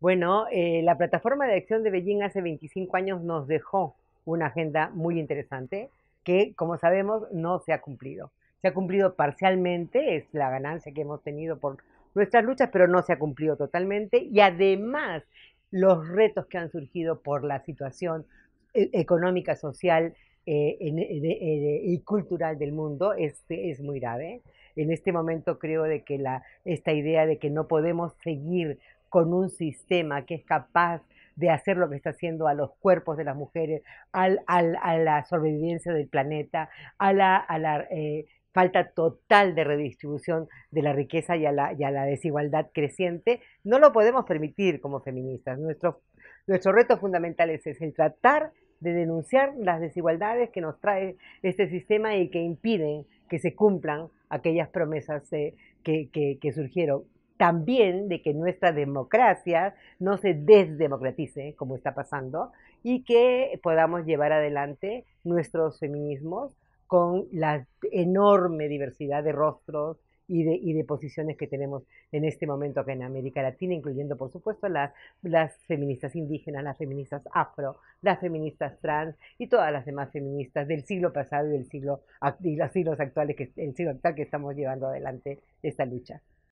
Bueno, eh, la plataforma de acción de Beijing hace 25 años nos dejó una agenda muy interesante que, como sabemos, no se ha cumplido. Se ha cumplido parcialmente, es la ganancia que hemos tenido por nuestras luchas, pero no se ha cumplido totalmente. Y además, los retos que han surgido por la situación e-, económica, social eh, e-, e-, y cultural del mundo es, muy grave. En este momento creo de que esta idea de que no podemos seguir con un sistema que es capaz de hacer lo que está haciendo a los cuerpos de las mujeres, al, a la sobrevivencia del planeta, a la, a la eh, falta total de redistribución de la riqueza y a la, la, desigualdad creciente, no lo podemos permitir como feministas. Nuestro, reto fundamental es, el tratar de denunciar las desigualdades que nos trae este sistema y que impiden que se cumplan aquellas promesas eh, que surgieron también de que nuestra democracia no se desdemocratice, como está pasando, y que podamos llevar adelante nuestros feminismos con la enorme diversidad de rostros y de, y de posiciones que tenemos en este momento acá en América Latina, incluyendo, por supuesto, las, feministas indígenas, las feministas afro, las feministas trans y todas las demás feministas del siglo pasado y del siglo y los siglos actuales que siglo actual que estamos llevando adelante esta lucha.